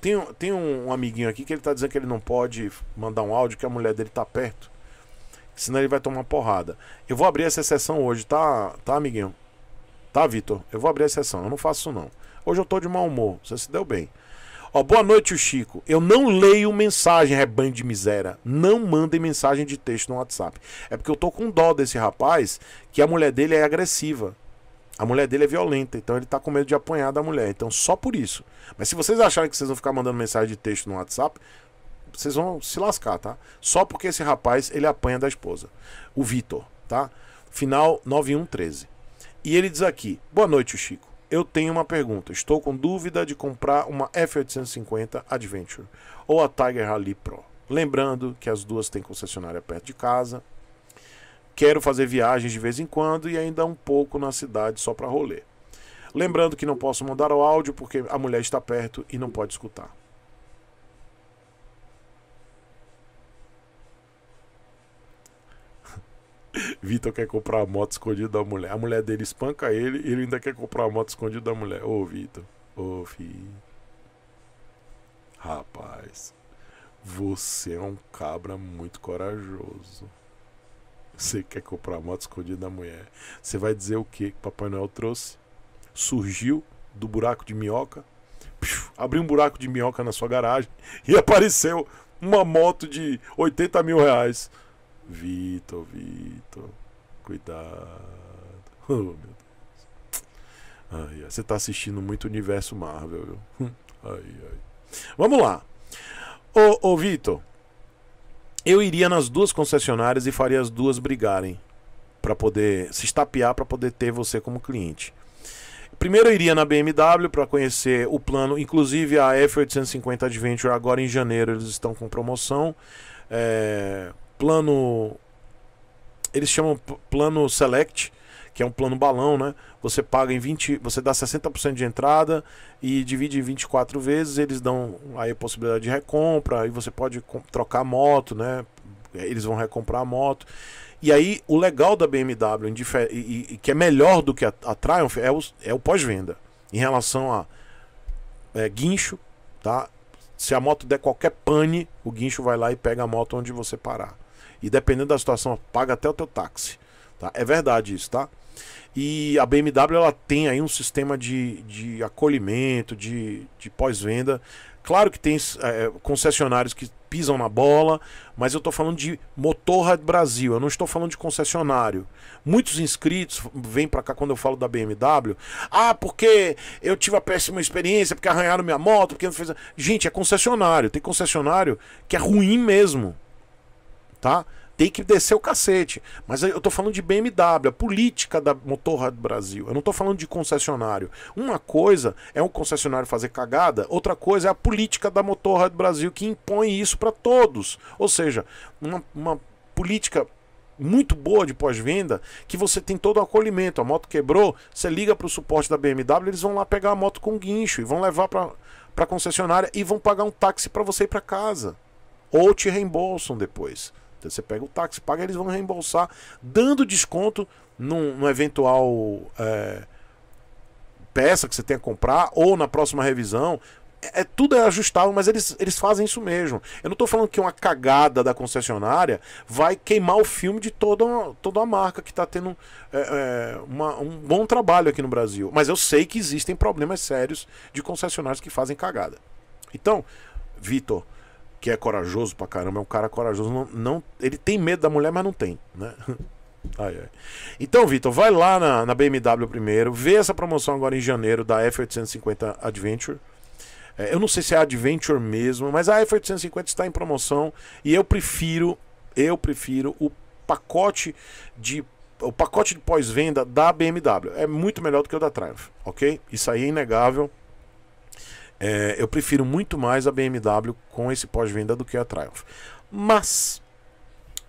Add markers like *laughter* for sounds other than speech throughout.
Tem, tem um, um amiguinho aqui que ele tá dizendo que ele não pode mandar um áudio, que a mulher dele tá perto. Senão ele vai tomar porrada. Eu vou abrir essa sessão hoje, tá, tá amiguinho? Tá, Vitor? Eu vou abrir a sessão. Eu não faço não. Hoje eu tô de mau humor. Você se deu bem. Ó, boa noite, o Chico. Eu não leio mensagem, rebanho é de miséria. Não mandem mensagem de texto no WhatsApp. É porque eu tô com dó desse rapaz que a mulher dele é agressiva. A mulher dele é violenta, então ele tá com medo de apanhar da mulher. Então, só por isso. Mas se vocês acharem que vocês vão ficar mandando mensagem de texto no WhatsApp, vocês vão se lascar, tá? Só porque esse rapaz, ele apanha da esposa. O Vitor, tá? Final 9113. E ele diz aqui: Boa noite, Chico. Eu tenho uma pergunta. Estou com dúvida de comprar uma F850 Adventure ou a Tiger Rally Pro. Lembrando que as duas têm concessionária perto de casa, Quero fazer viagens de vez em quando e ainda um pouco na cidade só para rolê. Lembrando que não posso mandar o áudio porque a mulher está perto e não pode escutar. *laughs* Vitor quer comprar a moto escondida da mulher. A mulher dele espanca ele e ele ainda quer comprar a moto escondida da mulher. Ô, Vitor. Ô, filho. Rapaz. Você é um cabra muito corajoso. Você quer comprar a moto escondida da mulher. Você vai dizer o que Papai Noel trouxe? Surgiu do buraco de minhoca, piu, abriu um buraco de minhoca na sua garagem *laughs* e apareceu uma moto de 80 mil reais. Vitor, Vitor, cuidado. *laughs* Oh, meu Deus. Ai, ai. Você está assistindo muito Universo Marvel, viu? *laughs* Ai, ai. Vamos lá. Ô, ô Vitor, eu iria nas duas concessionárias e faria as duas brigarem para poder se estapear para poder ter você como cliente. Primeiro eu iria na BMW para conhecer o plano, inclusive a F850 Adventure agora em janeiro eles estão com promoção. É, plano eles chamam plano Select, que é um plano balão, né? Você paga em 20, você dá 60% de entrada e divide em 24 vezes, eles dão aí a possibilidade de recompra, aí você pode trocar moto, né? Eles vão recomprar a moto. E aí o legal da BMW, e, e, e que é melhor do que a, a Triumph, é o, é o pós-venda. Em relação a é, guincho, tá? Se a moto der qualquer pane, o guincho vai lá e pega a moto onde você parar. E dependendo da situação, paga até o teu táxi. Tá? É verdade isso, tá? E a BMW ela tem aí um sistema de, de acolhimento, de, de pós-venda. Claro que tem é, é concessionários que pisam na bola, mas eu estou falando de Motorra Brasil, eu não estou falando de concessionário. Muitos inscritos vêm para cá quando eu falo da BMW. Ah, porque eu tive a péssima experiência, porque arranharam minha moto, porque não fez. Gente, é concessionário. Tem concessionário que é ruim mesmo, tá? tem que descer o cacete. Mas eu estou falando de BMW, a política da Motorrad Brasil. Eu não estou falando de concessionário. Uma coisa é um concessionário fazer cagada, outra coisa é a política da Motorrad Brasil que impõe isso para todos. Ou seja, uma, uma política muito boa de pós-venda que você tem todo o acolhimento. A moto quebrou, você liga para o suporte da BMW, eles vão lá pegar a moto com guincho e vão levar para a concessionária e vão pagar um táxi para você ir para casa. Ou te reembolsam depois. Então, você pega o táxi, paga, eles vão reembolsar, dando desconto num, num eventual é, peça que você tenha que comprar ou na próxima revisão. É, é tudo é ajustável, mas eles, eles fazem isso mesmo. Eu não estou falando que uma cagada da concessionária vai queimar o filme de toda, toda a marca que está tendo é, é, uma, um bom trabalho aqui no Brasil. Mas eu sei que existem problemas sérios de concessionários que fazem cagada. Então, Vitor, que é corajoso pra caramba, é um cara corajoso. Não, não, ele tem medo da mulher, mas não tem, né? *laughs* Ai, ai. Então, Vitor, vai lá na, na, BMW primeiro, vê essa promoção agora em janeiro da F850 Adventure. É, eu não sei se é Adventure mesmo, mas a F850 está em promoção e eu prefiro, eu prefiro o pacote de o pacote de pós-venda da BMW. É muito melhor do que o da Triumph, OK? Isso aí é inegável. É, eu prefiro muito mais a BMW com esse pós-venda do que a Triumph. Mas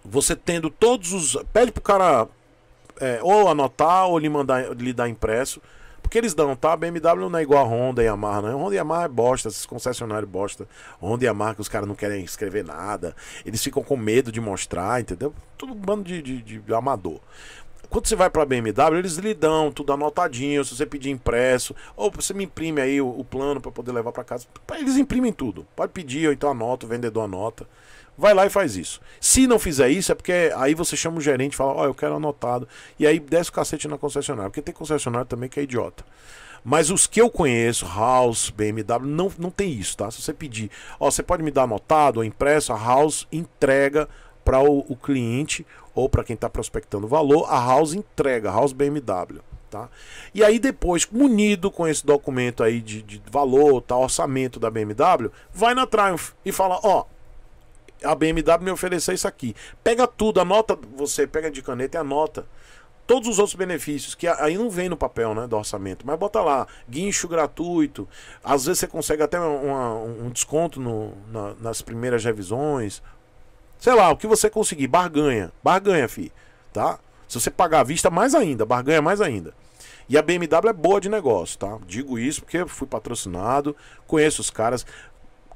você tendo todos os. Pede pro cara é, ou anotar ou lhe mandar lhe dar impresso. Porque eles dão, tá? A BMW não é igual a Honda e Yamaha, né? Honda e Yamaha é bosta, esses concessionários bosta. Honda e Yamaha que os caras não querem escrever nada. Eles ficam com medo de mostrar, entendeu? Tudo um bando de, de, de amador quando você vai para a BMW, eles lhe dão tudo anotadinho, se você pedir impresso, ou você me imprime aí o, o plano para poder levar para casa. Eles imprimem tudo. Pode pedir, ou então anota, o vendedor anota. Vai lá e faz isso. Se não fizer isso, é porque aí você chama o gerente e fala, ó, oh, eu quero anotado. E aí desce o cacete na concessionária, porque tem concessionário também que é idiota. Mas os que eu conheço, House, BMW, não, não tem isso, tá? Se você pedir, ó, oh, você pode me dar anotado ou impresso, a House entrega para o, o, cliente ou para quem está prospectando valor, a House entrega, a House BMW. Tá? E aí depois, munido com esse documento aí de, de valor, tá, orçamento da BMW, vai na Triumph e fala, ó, a BMW me ofereceu isso aqui. Pega tudo, anota, você pega de caneta e anota. Todos os outros benefícios, que aí não vem no papel né, do orçamento, mas bota lá, guincho gratuito. Às vezes você consegue até uma, um desconto no, na, nas primeiras revisões, Sei lá, o que você conseguir, barganha. Barganha, fi. Tá? Se você pagar à vista, mais ainda, barganha mais ainda. E a BMW é boa de negócio, tá? Digo isso porque fui patrocinado, conheço os caras,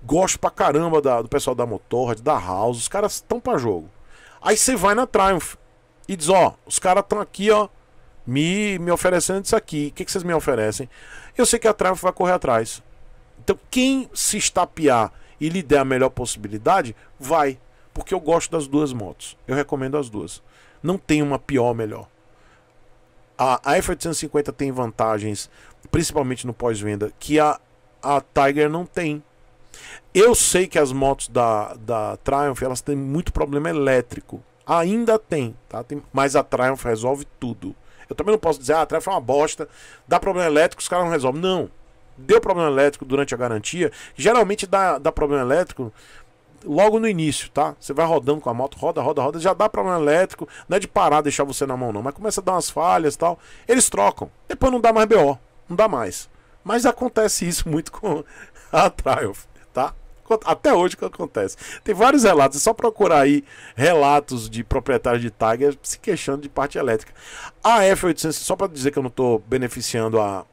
gosto pra caramba da, do pessoal da Motorhead, da House, os caras estão pra jogo. Aí você vai na Triumph e diz, ó, os caras estão aqui, ó, me, me oferecendo isso aqui. O que vocês me oferecem? Eu sei que a Triumph vai correr atrás. Então, quem se estapear e lhe der a melhor possibilidade, vai porque eu gosto das duas motos. Eu recomendo as duas. Não tem uma pior melhor. A, a F850 tem vantagens, principalmente no pós-venda, que a, a Tiger não tem. Eu sei que as motos da, da Triumph elas têm muito problema elétrico. Ainda tem, tá? Tem, mas a Triumph resolve tudo. Eu também não posso dizer, ah, a Triumph é uma bosta, dá problema elétrico, os caras não resolvem. Não. Deu problema elétrico durante a garantia. Geralmente dá, dá problema elétrico logo no início, tá? Você vai rodando com a moto, roda, roda, roda, já dá problema elétrico, não é de parar, deixar você na mão não, mas começa a dar umas falhas e tal. Eles trocam, depois não dá mais BO, não dá mais. Mas acontece isso *laughs* muito com a Triumph, tá? Até hoje que acontece. Tem vários relatos, é só procurar aí relatos de proprietários de Tiger se queixando de parte elétrica. A F800, só para dizer que eu não tô beneficiando a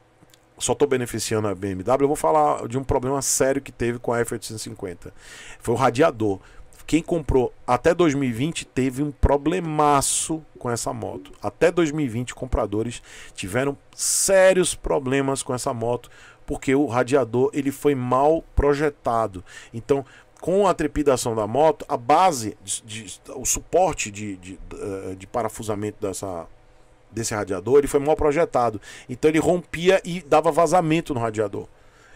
só estou beneficiando a BMW, eu vou falar de um problema sério que teve com a F850. Foi o radiador. Quem comprou até 2020 teve um problemaço com essa moto. Até 2020, compradores tiveram sérios problemas com essa moto porque o radiador ele foi mal projetado. Então, com a trepidação da moto, a base, de, de, o suporte de, de, eh, de parafusamento dessa desse radiador, ele foi mal projetado. Então ele rompia e dava vazamento no radiador.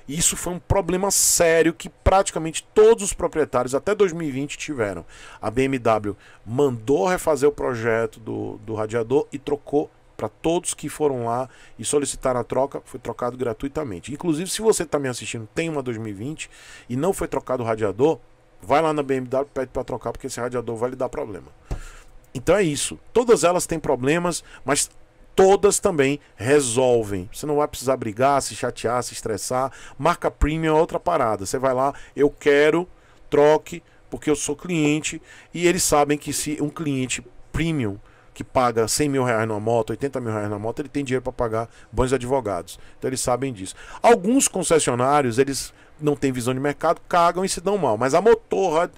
isso foi um problema sério que praticamente todos os proprietários até 2020 tiveram. A BMW mandou refazer o projeto do, do radiador e trocou para todos que foram lá e solicitaram a troca, foi trocado gratuitamente. Inclusive, se você está me assistindo, tem uma 2020 e não foi trocado o radiador, vai lá na BMW, pede para trocar, porque esse radiador vai lhe dar problema. Então é isso. Todas elas têm problemas, mas todas também resolvem. Você não vai precisar brigar, se chatear, se estressar. Marca premium é outra parada. Você vai lá, eu quero, troque, porque eu sou cliente. E eles sabem que se um cliente premium que paga 100 mil reais numa moto, 80 mil reais na moto, ele tem dinheiro para pagar bons advogados. Então eles sabem disso. Alguns concessionários, eles não têm visão de mercado, cagam e se dão mal. Mas a motor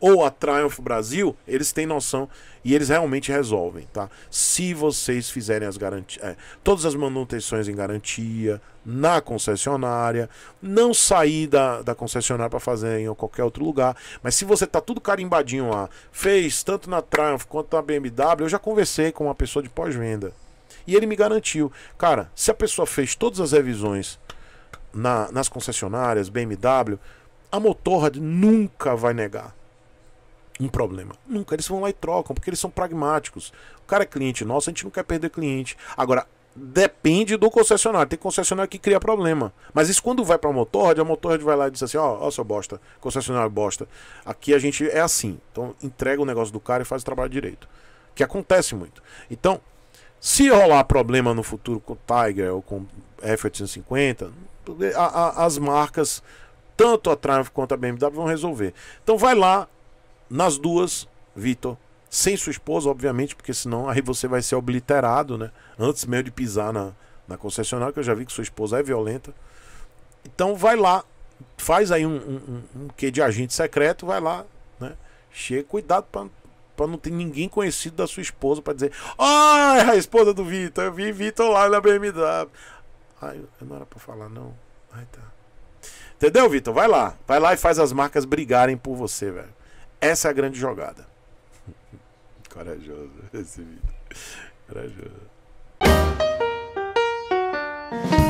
ou a Triumph Brasil, eles têm noção e eles realmente resolvem, tá? Se vocês fizerem as garantias, é, todas as manutenções em garantia na concessionária, não sair da, da concessionária para fazer em qualquer outro lugar, mas se você tá tudo carimbadinho lá, fez tanto na Triumph quanto na BMW, eu já conversei com uma pessoa de pós-venda e ele me garantiu, cara, se a pessoa fez todas as revisões na, nas concessionárias BMW, a Motorrad nunca vai negar um problema. Nunca, eles vão lá e trocam, porque eles são pragmáticos. O cara é cliente nosso, a gente não quer perder cliente. Agora, depende do concessionário. Tem concessionário que cria problema. Mas isso quando vai para a Motorhead, a Motorrad vai lá e diz assim: ó, oh, ó, seu bosta, concessionário bosta. Aqui a gente é assim. Então, entrega o negócio do cara e faz o trabalho direito. Que acontece muito. Então, se rolar problema no futuro com Tiger ou com F850, as marcas, tanto a Triumph quanto a BMW, vão resolver. Então, vai lá, nas duas, Vitor, sem sua esposa, obviamente, porque senão aí você vai ser obliterado, né? Antes mesmo de pisar na, na concessionária, que eu já vi que sua esposa é violenta. Então vai lá, faz aí um, um, um, um quê de agente secreto, vai lá, né? Chega, cuidado para para não ter ninguém conhecido da sua esposa para dizer: "Ah, é a esposa do Vitor, eu vi Vitor lá na BMW". Ai, eu não era para falar não. Ai, tá. Entendeu, Vitor? Vai lá. Vai lá e faz as marcas brigarem por você, velho. Essa é a grande jogada. *laughs* Corajoso esse vídeo. Corajoso.